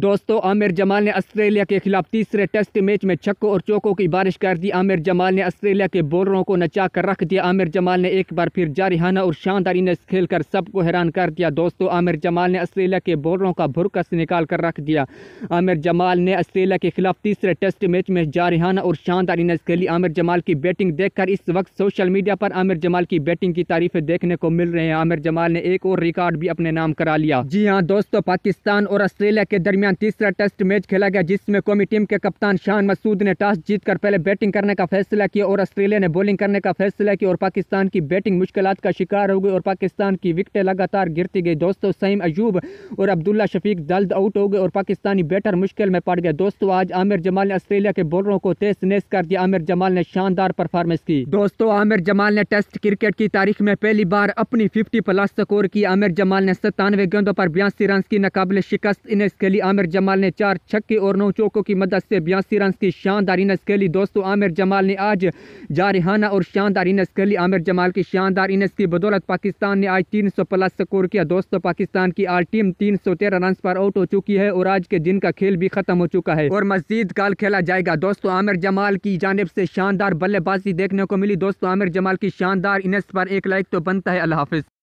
दोस्तों आमिर जमाल ने ऑस्ट्रेलिया के खिलाफ तीसरे टेस्ट मैच में छक्कों और चौकों की बारिश कर दी आमिर जमाल ने ऑस्ट्रेलिया के बॉलरों को नचा कर रख दिया आमिर जमाल ने एक बार फिर जारिहाना और शानदार इनिंग्स खेलकर सबको हैरान कर दिया दोस्तों आमिर जमाल ने ऑस्ट्रेलिया के बॉलरों का भुरकस निकाल कर रख दिया आमिर जमाल ने ऑस्ट्रेलिया के खिलाफ तीसरे टेस्ट मैच में जारिहाना और शानदार इनिंग्स खेली आमिर जमाल की बैटिंग देखकर इस वक्त सोशल मीडिया पर आमिर जमाल की बैटिंग की तारीफें देखने को मिल रहे हैं आमिर जमाल ने एक और रिकॉर्ड भी अपने नाम करा लिया जी हाँ दोस्तों पाकिस्तान और ऑस्ट्रेलिया के दरमियान दरमियान तीसरा टेस्ट मैच खेला गया जिसमें कौमी टीम के कप्तान शान मसूद ने टॉस जीतकर पहले बैटिंग करने का फैसला किया और ऑस्ट्रेलिया ने बॉलिंग करने का फैसला किया और पाकिस्तान की बैटिंग मुश्किल का शिकार हो गई और पाकिस्तान की विकटें लगातार गिरती गई दोस्तों सईम अयूब और अब्दुल्ला शफीक जल्द आउट हो गए और पाकिस्तानी बैटर मुश्किल में पड़ गए दोस्तों आज आमिर जमाल ने ऑस्ट्रेलिया के बॉलरों को तेज नेस कर दिया आमिर जमाल ने शानदार परफॉर्मेंस की दोस्तों आमिर जमाल ने टेस्ट क्रिकेट की तारीख में पहली बार अपनी फिफ्टी प्लस स्कोर की आमिर जमाल ने सत्तानवे गेंदों पर बयासी रन की नाकबले शिकस्त इसके लिए आमिर जमाल ने चार छक्के और नौ चौकों की मदद से बयासी रन की शानदार इनस खेली दोस्तों आमिर जमाल ने आज जारहाना और शानदार इनस खेली आमिर जमाल की शानदार इनस की बदौलत पाकिस्तान ने आज तीन सौ प्लस स्कोर किया दोस्तों पाकिस्तान की आज टीम तीन सौ तेरह रन पर आउट हो चुकी है और आज के दिन का खेल भी खत्म हो चुका है और मजीद काल खेला जाएगा दोस्तों आमिर जमाल की जानब से शानदार बल्लेबाजी देखने को मिली दोस्तों आमिर जमाल की शानदार इनस पर एक लाइक तो बनता है अल्लाह हाफिज